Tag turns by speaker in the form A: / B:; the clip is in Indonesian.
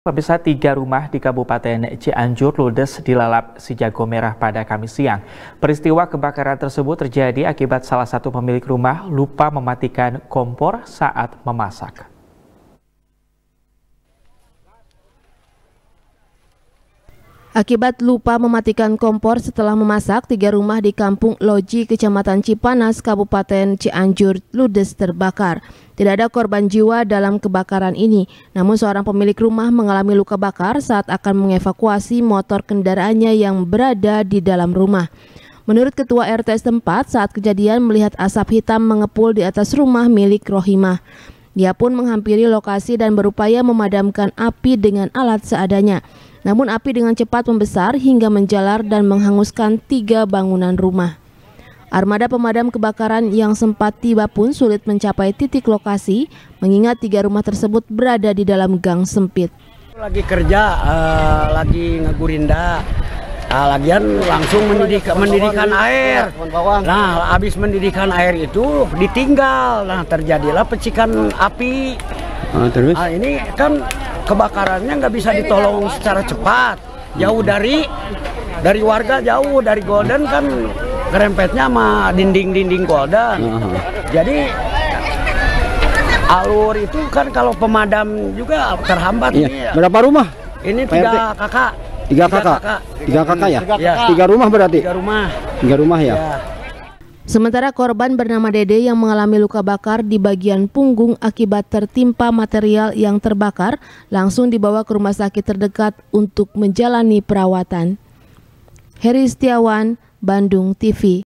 A: Pemirsa tiga rumah di Kabupaten Cianjur ludes dilalap si jago merah pada Kamis siang. Peristiwa kebakaran tersebut terjadi akibat salah satu pemilik rumah lupa mematikan kompor saat memasak.
B: Akibat lupa mematikan kompor setelah memasak, tiga rumah di kampung Loji, Kecamatan Cipanas, Kabupaten Cianjur, ludes terbakar. Tidak ada korban jiwa dalam kebakaran ini, namun seorang pemilik rumah mengalami luka bakar saat akan mengevakuasi motor kendaraannya yang berada di dalam rumah. Menurut ketua RT setempat, saat kejadian melihat asap hitam mengepul di atas rumah milik Rohimah. Dia pun menghampiri lokasi dan berupaya memadamkan api dengan alat seadanya. Namun api dengan cepat membesar hingga menjalar dan menghanguskan tiga bangunan rumah. Armada pemadam kebakaran yang sempat tiba pun sulit mencapai titik lokasi mengingat tiga rumah tersebut berada di dalam gang sempit.
C: Lagi kerja, uh, lagi ngegurinda, Nah, lagian langsung mendidik, mendidikan air. Nah, habis mendidikan air itu ditinggal. Nah, terjadilah pecikan api. Nah, terus? Nah, ini kan kebakarannya nggak bisa ditolong secara cepat jauh dari dari warga jauh dari Golden kan kerempetnya sama dinding-dinding Golden uh -huh. jadi alur itu kan kalau pemadam juga terhambat iya. Ya. berapa rumah ini tiga kakak tiga kakak tiga kakak, tiga kakak ya tiga, kakak. tiga rumah berarti tiga rumah tiga rumah ya, ya.
B: Sementara korban bernama Dede yang mengalami luka bakar di bagian punggung akibat tertimpa material yang terbakar langsung dibawa ke rumah sakit terdekat untuk menjalani perawatan. Heri Setiawan, Bandung TV